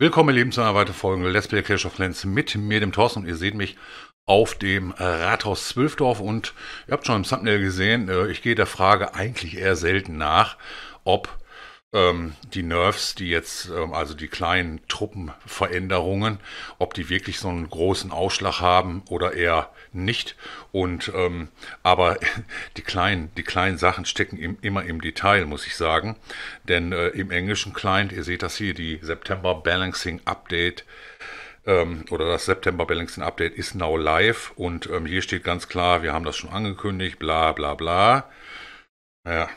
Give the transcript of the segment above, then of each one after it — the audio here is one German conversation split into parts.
Willkommen, ihr Lieben, zu einer weiteren Folge Let's Play Clash of Clans mit mir, dem Thorsten. Und ihr seht mich auf dem Rathaus Zwölfdorf. Und ihr habt schon im Thumbnail gesehen, äh, ich gehe der Frage eigentlich eher selten nach, ob ähm, die Nerfs, die jetzt, ähm, also die kleinen Truppenveränderungen, ob die wirklich so einen großen Ausschlag haben oder eher nicht. Und ähm, aber die kleinen, die kleinen Sachen stecken im, immer im Detail, muss ich sagen. Denn äh, im englischen Client, ihr seht das hier, die September Balancing Update ähm, oder das September Balancing Update ist now live und ähm, hier steht ganz klar, wir haben das schon angekündigt, bla bla bla. Ja,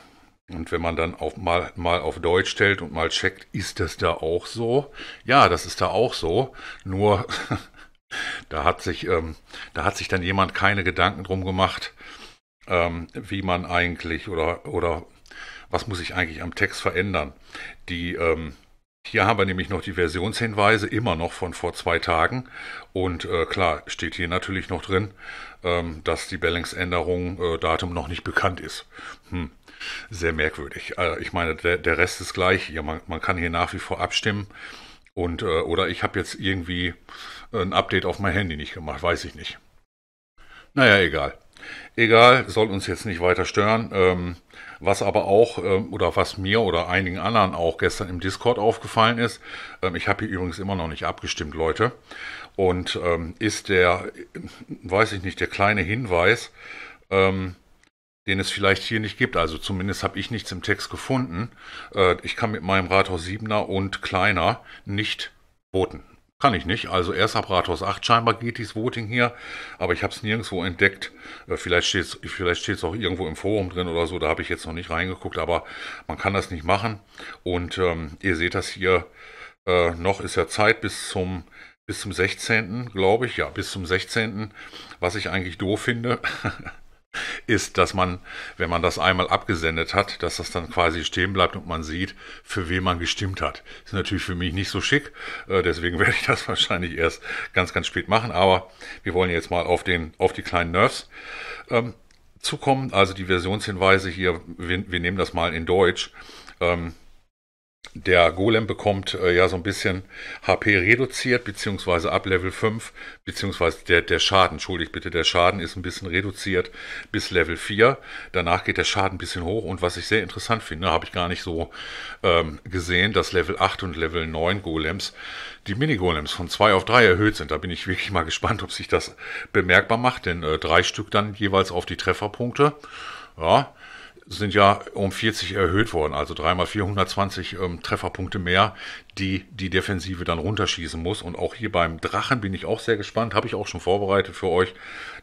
und wenn man dann auf, mal, mal auf Deutsch stellt und mal checkt, ist das da auch so? Ja, das ist da auch so. Nur da, hat sich, ähm, da hat sich dann jemand keine Gedanken drum gemacht, ähm, wie man eigentlich oder, oder was muss ich eigentlich am Text verändern. Die, ähm, hier haben wir nämlich noch die Versionshinweise, immer noch von vor zwei Tagen. Und äh, klar, steht hier natürlich noch drin, ähm, dass die Balance-Änderung äh, Datum noch nicht bekannt ist. Hm sehr merkwürdig. Also ich meine, der, der, Rest ist gleich. Ja, man, man, kann hier nach wie vor abstimmen. Und, äh, oder ich habe jetzt irgendwie äh, ein Update auf mein Handy nicht gemacht, weiß ich nicht. Naja, egal. Egal, soll uns jetzt nicht weiter stören. Ähm, was aber auch, ähm, oder was mir oder einigen anderen auch gestern im Discord aufgefallen ist, ähm, ich habe hier übrigens immer noch nicht abgestimmt, Leute, und ähm, ist der, weiß ich nicht, der kleine Hinweis, ähm, den es vielleicht hier nicht gibt. Also zumindest habe ich nichts im Text gefunden. Äh, ich kann mit meinem Rathaus 7er und kleiner nicht voten. Kann ich nicht. Also erst ab Rathaus 8 scheinbar geht dieses Voting hier, aber ich habe es nirgendwo entdeckt. Äh, vielleicht steht es vielleicht steht's auch irgendwo im Forum drin oder so, da habe ich jetzt noch nicht reingeguckt, aber man kann das nicht machen. Und ähm, ihr seht das hier, äh, noch ist ja Zeit bis zum bis zum 16., glaube ich, ja, bis zum 16., was ich eigentlich doof finde. ist, dass man, wenn man das einmal abgesendet hat, dass das dann quasi stehen bleibt und man sieht, für wen man gestimmt hat. Ist natürlich für mich nicht so schick, äh, deswegen werde ich das wahrscheinlich erst ganz, ganz spät machen, aber wir wollen jetzt mal auf, den, auf die kleinen Nerves ähm, zukommen. Also die Versionshinweise hier, wir, wir nehmen das mal in Deutsch. Ähm, der Golem bekommt äh, ja so ein bisschen HP reduziert, beziehungsweise ab Level 5, beziehungsweise der, der Schaden, entschuldigt bitte, der Schaden ist ein bisschen reduziert bis Level 4. Danach geht der Schaden ein bisschen hoch und was ich sehr interessant finde, habe ich gar nicht so ähm, gesehen, dass Level 8 und Level 9 Golems die Mini-Golems von 2 auf 3 erhöht sind. Da bin ich wirklich mal gespannt, ob sich das bemerkbar macht, denn äh, drei Stück dann jeweils auf die Trefferpunkte. Ja, sind ja um 40 erhöht worden, also dreimal 420 ähm, Trefferpunkte mehr, die die Defensive dann runterschießen muss. Und auch hier beim Drachen bin ich auch sehr gespannt, habe ich auch schon vorbereitet für euch.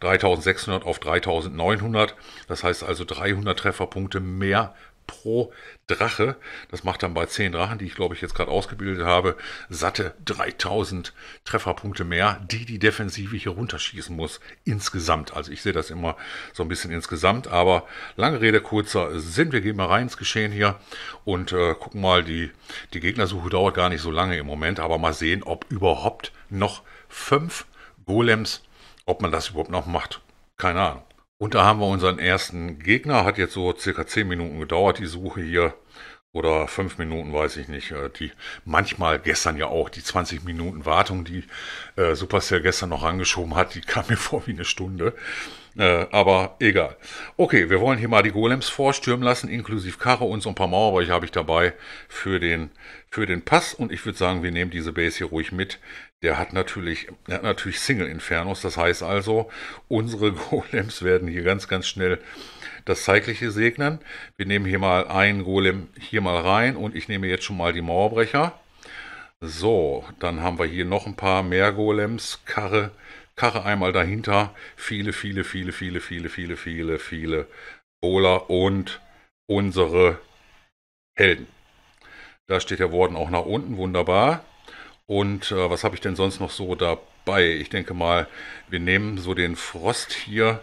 3600 auf 3900, das heißt also 300 Trefferpunkte mehr pro Drache. Das macht dann bei 10 Drachen, die ich glaube ich jetzt gerade ausgebildet habe, satte 3000 Trefferpunkte mehr, die die Defensive hier runterschießen muss insgesamt. Also ich sehe das immer so ein bisschen insgesamt, aber lange Rede kurzer Sinn. Wir gehen mal rein ins Geschehen hier und äh, gucken mal, die, die Gegnersuche dauert gar nicht so lange im Moment, aber mal sehen, ob überhaupt noch fünf Golems, ob man das überhaupt noch macht. Keine Ahnung. Und da haben wir unseren ersten Gegner. Hat jetzt so circa 10 Minuten gedauert, die Suche hier. Oder 5 Minuten, weiß ich nicht. Äh, die manchmal gestern ja auch die 20 Minuten Wartung, die äh, Supercell gestern noch angeschoben hat, die kam mir vor wie eine Stunde. Äh, aber egal. Okay, wir wollen hier mal die Golems vorstürmen lassen, inklusive Karre und so ein paar Mauerbrecher habe ich dabei für den, für den Pass. Und ich würde sagen, wir nehmen diese Base hier ruhig mit. Der hat natürlich, der hat natürlich Single Infernos. Das heißt also, unsere Golems werden hier ganz, ganz schnell das Zeitliche segnen. Wir nehmen hier mal einen Golem hier mal rein und ich nehme jetzt schon mal die Mauerbrecher. So, dann haben wir hier noch ein paar mehr Golems, Karre, Karre einmal dahinter, viele, viele, viele, viele, viele, viele, viele, viele Bowler und unsere Helden. Da steht der Worden auch nach unten, wunderbar. Und äh, was habe ich denn sonst noch so dabei? Ich denke mal, wir nehmen so den Frost hier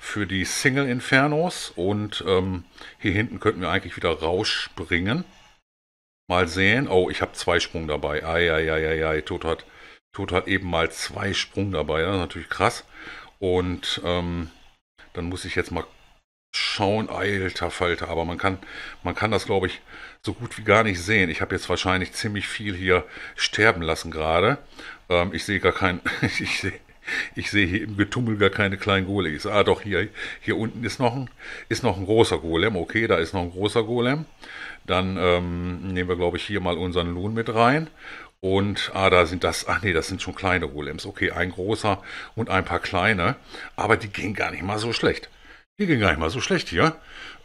für die Single Infernos und ähm, hier hinten könnten wir eigentlich wieder rausspringen. Mal sehen. Oh, ich habe zwei Sprung dabei. Eieieiei, tot hat. Tod hat eben mal zwei Sprung dabei, ja, natürlich krass. Und ähm, dann muss ich jetzt mal schauen, alter Falter, aber man kann, man kann das, glaube ich, so gut wie gar nicht sehen. Ich habe jetzt wahrscheinlich ziemlich viel hier sterben lassen gerade. Ähm, ich sehe gar kein, ich sehe ich sehe hier im Getummel gar keine kleinen Golems. Ah, doch, hier, hier unten ist noch, ein, ist noch ein großer Golem. Okay, da ist noch ein großer Golem. Dann ähm, nehmen wir, glaube ich, hier mal unseren Loon mit rein. Und, ah, da sind das, ach nee, das sind schon kleine Golems. Okay, ein großer und ein paar kleine. Aber die gehen gar nicht mal so schlecht. Die gehen gar nicht mal so schlecht hier.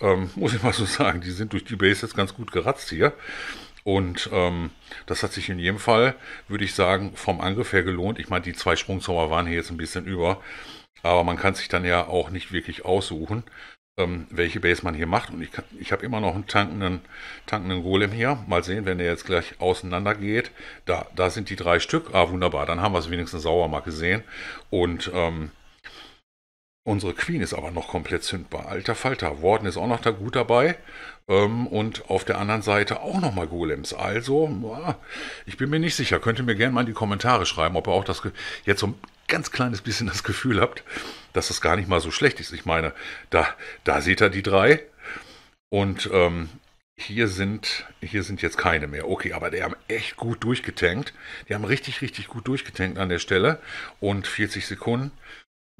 Ähm, muss ich mal so sagen, die sind durch die Base jetzt ganz gut geratzt hier. Und ähm, das hat sich in jedem Fall, würde ich sagen, vom Angriff her gelohnt. Ich meine, die zwei Sprungzauber waren hier jetzt ein bisschen über. Aber man kann sich dann ja auch nicht wirklich aussuchen ähm, welche Base man hier macht. Und ich, ich habe immer noch einen tankenden, tankenden Golem hier. Mal sehen, wenn der jetzt gleich auseinander geht. Da, da sind die drei Stück. Ah, wunderbar. Dann haben wir es wenigstens sauer mal gesehen. Und ähm, unsere Queen ist aber noch komplett zündbar. Alter Falter. Warden ist auch noch da gut dabei. Ähm, und auf der anderen Seite auch nochmal Golems. Also, ich bin mir nicht sicher. Könnt ihr mir gerne mal in die Kommentare schreiben, ob ihr auch das jetzt so ganz kleines bisschen das Gefühl habt, dass das gar nicht mal so schlecht ist. Ich meine, da, da sieht er die drei und ähm, hier sind, hier sind jetzt keine mehr. Okay, aber die haben echt gut durchgetankt. Die haben richtig, richtig gut durchgetankt an der Stelle. Und 40 Sekunden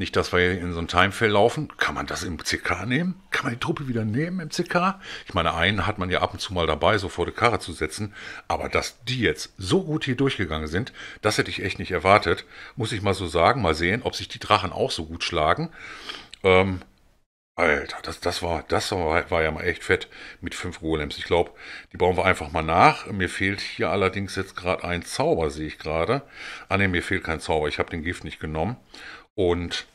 nicht, dass wir in so ein Timefell laufen. Kann man das im CK nehmen? Kann man die Truppe wieder nehmen im CK? Ich meine, einen hat man ja ab und zu mal dabei, so vor die Karre zu setzen. Aber dass die jetzt so gut hier durchgegangen sind, das hätte ich echt nicht erwartet. Muss ich mal so sagen, mal sehen, ob sich die Drachen auch so gut schlagen. Ähm, Alter, das, das, war, das war, war, ja mal echt fett mit fünf Golems. Ich glaube, die bauen wir einfach mal nach. Mir fehlt hier allerdings jetzt gerade ein Zauber, sehe ich gerade. Ah ne, mir fehlt kein Zauber. Ich habe den Gift nicht genommen. Und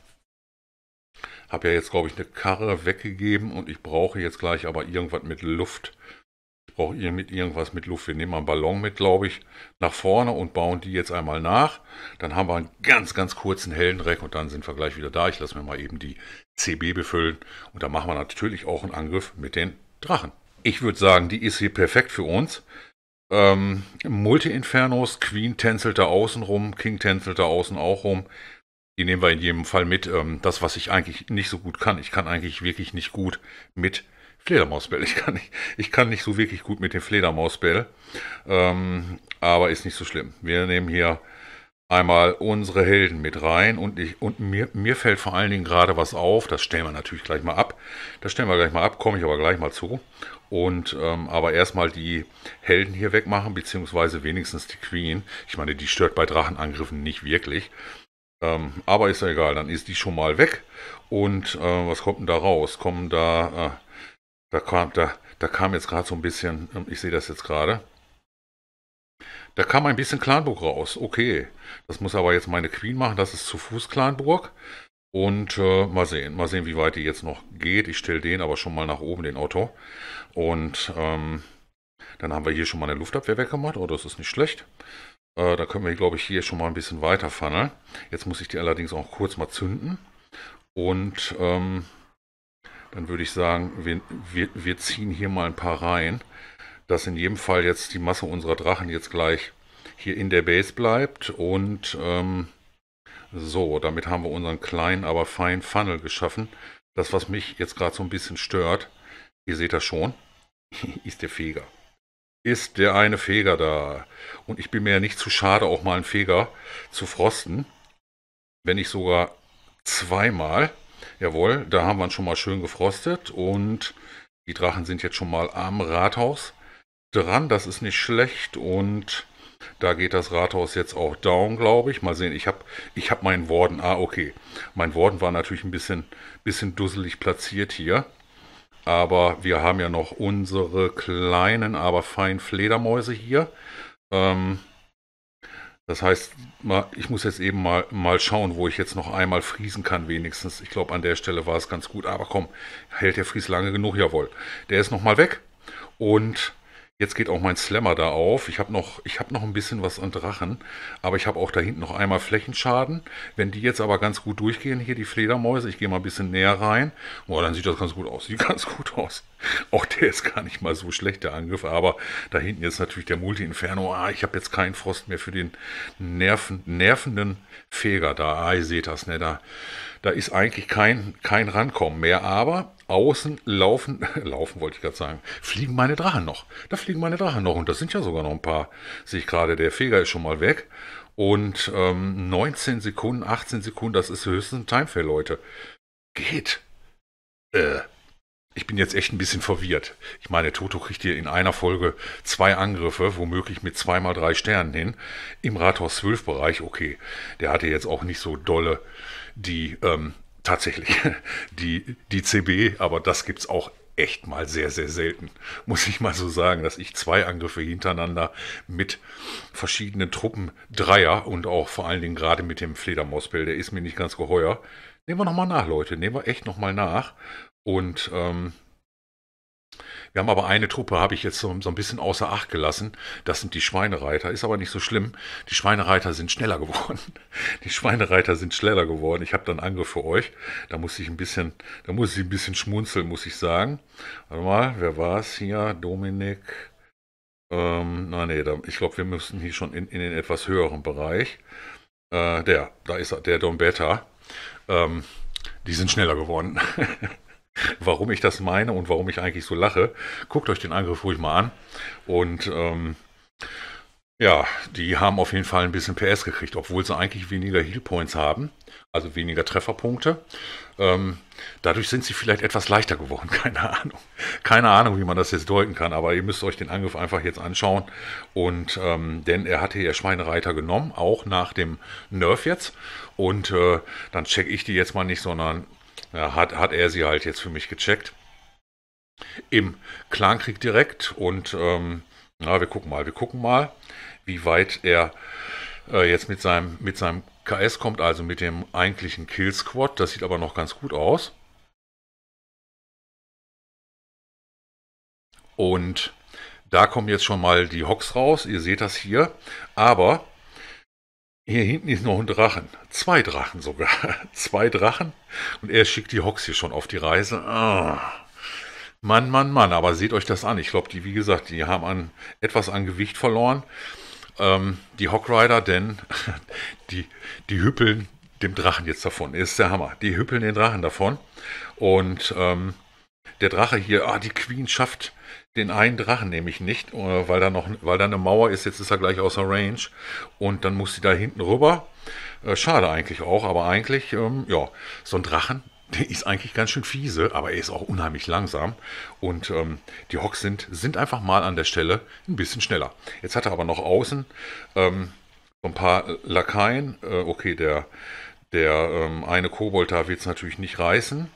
habe ja jetzt, glaube ich, eine Karre weggegeben und ich brauche jetzt gleich aber irgendwas mit Luft. Ich brauche irgendwas mit Luft. Wir nehmen einen Ballon mit, glaube ich, nach vorne und bauen die jetzt einmal nach. Dann haben wir einen ganz, ganz kurzen hellen Dreck und dann sind wir gleich wieder da. Ich lasse mir mal eben die CB befüllen und dann machen wir natürlich auch einen Angriff mit den Drachen. Ich würde sagen, die ist hier perfekt für uns. Ähm, Multi-Infernos, Queen tänzelt da außen rum, King tänzelt da außen auch rum die nehmen wir in jedem Fall mit. Ähm, das, was ich eigentlich nicht so gut kann, ich kann eigentlich wirklich nicht gut mit Fledermausbälle. Ich kann nicht, ich kann nicht so wirklich gut mit dem Fledermausbälle. Ähm, aber ist nicht so schlimm. Wir nehmen hier einmal unsere Helden mit rein und ich und mir, mir fällt vor allen Dingen gerade was auf. Das stellen wir natürlich gleich mal ab. Das stellen wir gleich mal ab, komme ich aber gleich mal zu. Und ähm, aber erstmal die Helden hier wegmachen, beziehungsweise wenigstens die Queen. Ich meine, die stört bei Drachenangriffen nicht wirklich. Ähm, aber ist ja egal, dann ist die schon mal weg. Und äh, was kommt denn da raus? Kommen da, äh, da kam, da, da kam jetzt gerade so ein bisschen, ähm, ich sehe das jetzt gerade. Da kam ein bisschen Clanburg raus. Okay. Das muss aber jetzt meine Queen machen. Das ist zu Fuß Clanburg. Und äh, mal sehen, mal sehen, wie weit die jetzt noch geht. Ich stelle den aber schon mal nach oben, den Otto. Und ähm, dann haben wir hier schon mal eine Luftabwehr weggemacht. Oh, das ist nicht schlecht. Äh, da können wir, glaube ich, hier schon mal ein bisschen weiter funneln. Jetzt muss ich die allerdings auch kurz mal zünden. Und ähm, dann würde ich sagen, wir, wir, wir ziehen hier mal ein paar rein, dass in jedem Fall jetzt die Masse unserer Drachen jetzt gleich hier in der Base bleibt. Und ähm, so, damit haben wir unseren kleinen, aber feinen Funnel geschaffen. Das, was mich jetzt gerade so ein bisschen stört, ihr seht das schon, ist der Feger ist der eine Feger da. Und ich bin mir ja nicht zu schade, auch mal einen Feger zu frosten. Wenn nicht sogar zweimal. Jawohl, da haben wir ihn schon mal schön gefrostet. Und die Drachen sind jetzt schon mal am Rathaus dran. Das ist nicht schlecht. Und da geht das Rathaus jetzt auch down, glaube ich. Mal sehen, ich habe ich hab meinen Worden... Ah, okay. Mein Worden war natürlich ein bisschen, bisschen dusselig platziert hier. Aber wir haben ja noch unsere kleinen, aber feinen Fledermäuse hier. Ähm, das heißt, ich muss jetzt eben mal, mal schauen, wo ich jetzt noch einmal friesen kann wenigstens. Ich glaube, an der Stelle war es ganz gut. Aber komm, hält der Fries lange genug? Jawohl. Der ist nochmal weg. Und Jetzt geht auch mein Slammer da auf. Ich habe noch, ich hab noch ein bisschen was an Drachen, aber ich habe auch da hinten noch einmal Flächenschaden. Wenn die jetzt aber ganz gut durchgehen, hier die Fledermäuse, ich gehe mal ein bisschen näher rein. Boah, dann sieht das ganz gut aus. Sieht ganz gut aus. Auch der ist gar nicht mal so schlecht, der Angriff. Aber da hinten jetzt natürlich der Multi-Inferno. Ah, ich habe jetzt keinen Frost mehr für den nerven, nervenden Feger da. Ah, ihr seht das, ne? Da, da ist eigentlich kein, kein Rankommen mehr. Aber außen laufen, laufen wollte ich gerade sagen, fliegen meine Drachen noch. Da fliegen meine Drachen noch und das sind ja sogar noch ein paar. Sehe ich gerade, der Feger ist schon mal weg. Und ähm, 19 Sekunden, 18 Sekunden, das ist höchstens ein Timefail, Leute. Geht. Äh, ich bin jetzt echt ein bisschen verwirrt. Ich meine, Toto kriegt hier in einer Folge zwei Angriffe, womöglich mit zweimal drei Sternen hin. Im Rathaus 12 Bereich, okay. Der hatte jetzt auch nicht so dolle die ähm, tatsächlich die, die CB, e, aber das gibt es auch echt mal sehr, sehr selten. Muss ich mal so sagen, dass ich zwei Angriffe hintereinander mit verschiedenen Truppen, Dreier und auch vor allen Dingen gerade mit dem Fledermausbell, der ist mir nicht ganz geheuer. Nehmen wir nochmal nach, Leute. Nehmen wir echt nochmal nach. Und ähm, wir haben aber eine Truppe, habe ich jetzt so, so, ein bisschen außer Acht gelassen. Das sind die Schweinereiter. Ist aber nicht so schlimm. Die Schweinereiter sind schneller geworden. Die Schweinereiter sind schneller geworden. Ich habe dann Angriff für euch. Da muss ich ein bisschen, da muss ich ein bisschen schmunzeln, muss ich sagen. Warte mal, wer war es hier? Dominik. Ähm, na nee, da, ich glaube, wir müssen hier schon in, in den etwas höheren Bereich. Äh, der, da ist er, der Dombetta. Ähm, die sind schneller geworden. warum ich das meine und warum ich eigentlich so lache. Guckt euch den Angriff ruhig mal an. Und ähm, ja, die haben auf jeden Fall ein bisschen PS gekriegt, obwohl sie eigentlich weniger Heal Points haben, also weniger Trefferpunkte. Ähm, dadurch sind sie vielleicht etwas leichter geworden, keine Ahnung. Keine Ahnung, wie man das jetzt deuten kann, aber ihr müsst euch den Angriff einfach jetzt anschauen. Und ähm, denn er hatte ja Schweinereiter genommen, auch nach dem Nerf jetzt. Und äh, dann checke ich die jetzt mal nicht, sondern ja, hat, hat er sie halt jetzt für mich gecheckt. Im Clankrieg direkt und ähm, na, wir gucken mal, wir gucken mal, wie weit er äh, jetzt mit seinem, mit seinem KS kommt, also mit dem eigentlichen Kill Squad. Das sieht aber noch ganz gut aus. Und da kommen jetzt schon mal die Hocks raus. Ihr seht das hier. Aber hier hinten ist noch ein Drachen. Zwei Drachen sogar. Zwei Drachen. Und er schickt die Hox hier schon auf die Reise. Ah. Mann, Mann, Mann. Aber seht euch das an. Ich glaube, die, wie gesagt, die haben an, etwas an Gewicht verloren. Ähm, die Hockrider, denn die, die hüppeln dem Drachen jetzt davon. Ist der Hammer. Die hüppeln den Drachen davon. Und ähm, der Drache hier, ah, die Queen schafft den einen Drachen nehme ich nicht, äh, weil da noch, weil da eine Mauer ist, jetzt ist er gleich außer Range. Und dann muss sie da hinten rüber. Äh, schade eigentlich auch, aber eigentlich, ähm, ja, so ein Drachen, der ist eigentlich ganz schön fiese, aber er ist auch unheimlich langsam. Und ähm, die Hocks sind, sind einfach mal an der Stelle ein bisschen schneller. Jetzt hat er aber noch außen ähm, so ein paar Lakaien. Äh, okay, der, der ähm, eine Kobold da wird es natürlich nicht reißen.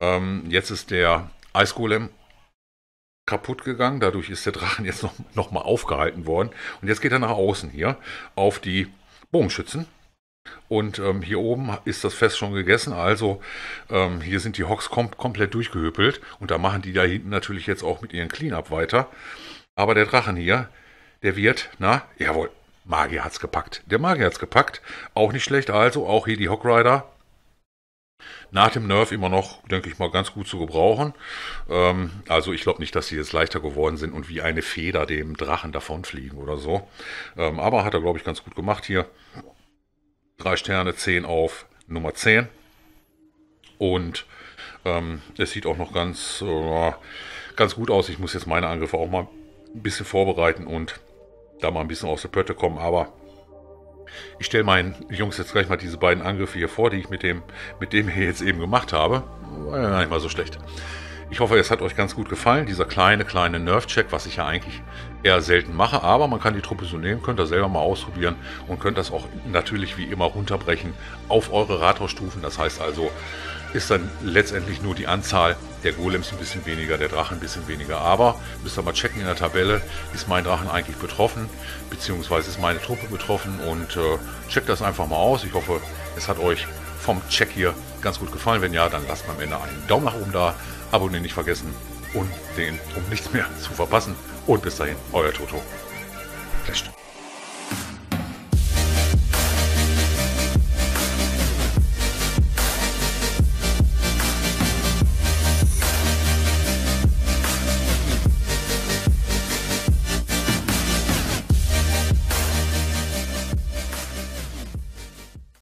Ähm, jetzt ist der Eisgolem kaputt gegangen. Dadurch ist der Drachen jetzt noch, noch mal aufgehalten worden. Und jetzt geht er nach außen hier auf die Bogenschützen. Und ähm, hier oben ist das Fest schon gegessen, also ähm, hier sind die Hawks kom komplett durchgehüppelt und da machen die da hinten natürlich jetzt auch mit ihren Cleanup weiter. Aber der Drachen hier, der wird, na, jawohl, Magier hat's gepackt. Der Magier hat's gepackt, auch nicht schlecht, also auch hier die Hawk Rider nach dem Nerf immer noch, denke ich mal, ganz gut zu gebrauchen. Ähm, also ich glaube nicht, dass sie jetzt leichter geworden sind und wie eine Feder dem Drachen davonfliegen oder so. Ähm, aber hat er, glaube ich, ganz gut gemacht hier. Drei Sterne, 10 auf Nummer 10. Und ähm, es sieht auch noch ganz, äh, ganz gut aus. Ich muss jetzt meine Angriffe auch mal ein bisschen vorbereiten und da mal ein bisschen aus der Pötte kommen. Aber ich stelle meinen Jungs jetzt gleich mal diese beiden Angriffe hier vor, die ich mit dem, mit dem hier jetzt eben gemacht habe. War ja gar nicht mal so schlecht. Ich hoffe, es hat euch ganz gut gefallen, dieser kleine, kleine Nerf-Check, was ich ja eigentlich eher selten mache. Aber man kann die Truppe so nehmen, könnt ihr selber mal ausprobieren und könnt das auch natürlich wie immer runterbrechen auf eure Rathausstufen. Das heißt also, ist dann letztendlich nur die Anzahl der Golem ist ein bisschen weniger, der Drache ein bisschen weniger. Aber müsst ihr mal checken in der Tabelle, ist mein Drachen eigentlich betroffen, beziehungsweise ist meine Truppe betroffen und äh, checkt das einfach mal aus. Ich hoffe, es hat euch vom Check hier ganz gut gefallen. Wenn ja, dann lasst mir am Ende einen Daumen nach oben da, abonnieren nicht vergessen und den, um nichts mehr zu verpassen. Und bis dahin, euer Toto. Flash.